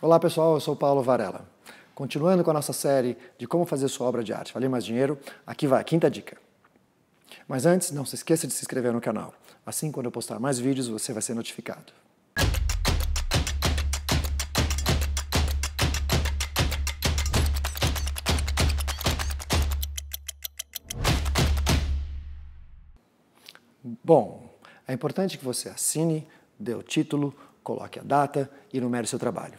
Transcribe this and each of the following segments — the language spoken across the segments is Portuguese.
Olá pessoal, eu sou Paulo Varela. Continuando com a nossa série de como fazer sua obra de arte valer mais dinheiro, aqui vai a quinta dica. Mas antes, não se esqueça de se inscrever no canal. Assim, quando eu postar mais vídeos, você vai ser notificado. Bom, é importante que você assine, dê o título, coloque a data e numere seu trabalho.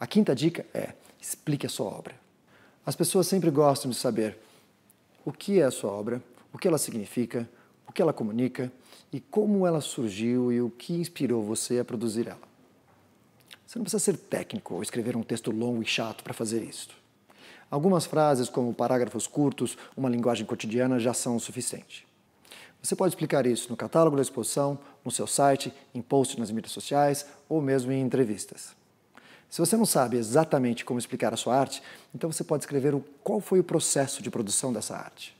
A quinta dica é: explique a sua obra. As pessoas sempre gostam de saber o que é a sua obra, o que ela significa, o que ela comunica e como ela surgiu e o que inspirou você a produzir ela. Você não precisa ser técnico ou escrever um texto longo e chato para fazer isso. Algumas frases, como parágrafos curtos, uma linguagem cotidiana, já são o suficiente. Você pode explicar isso no catálogo da exposição, no seu site, em posts nas mídias sociais ou mesmo em entrevistas. Se você não sabe exatamente como explicar a sua arte, então você pode escrever o, qual foi o processo de produção dessa arte.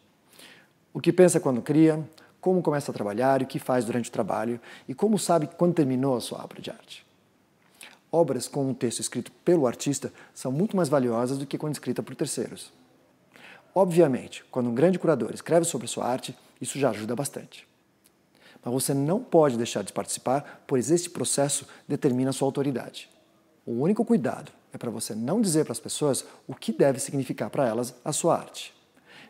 O que pensa quando cria, como começa a trabalhar e o que faz durante o trabalho e como sabe quando terminou a sua obra de arte. Obras com um texto escrito pelo artista são muito mais valiosas do que quando escrita por terceiros. Obviamente, quando um grande curador escreve sobre sua arte, isso já ajuda bastante. Mas você não pode deixar de participar, pois esse processo determina sua autoridade. O único cuidado é para você não dizer para as pessoas o que deve significar para elas a sua arte.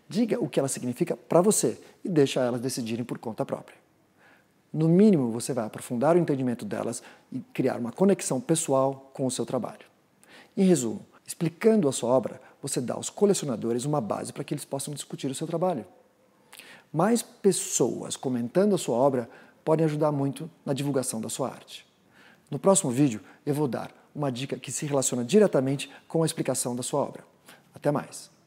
Diga o que ela significa para você e deixa elas decidirem por conta própria. No mínimo, você vai aprofundar o entendimento delas e criar uma conexão pessoal com o seu trabalho. Em resumo, explicando a sua obra, você dá aos colecionadores uma base para que eles possam discutir o seu trabalho. Mais pessoas comentando a sua obra podem ajudar muito na divulgação da sua arte. No próximo vídeo, eu vou dar uma dica que se relaciona diretamente com a explicação da sua obra. Até mais!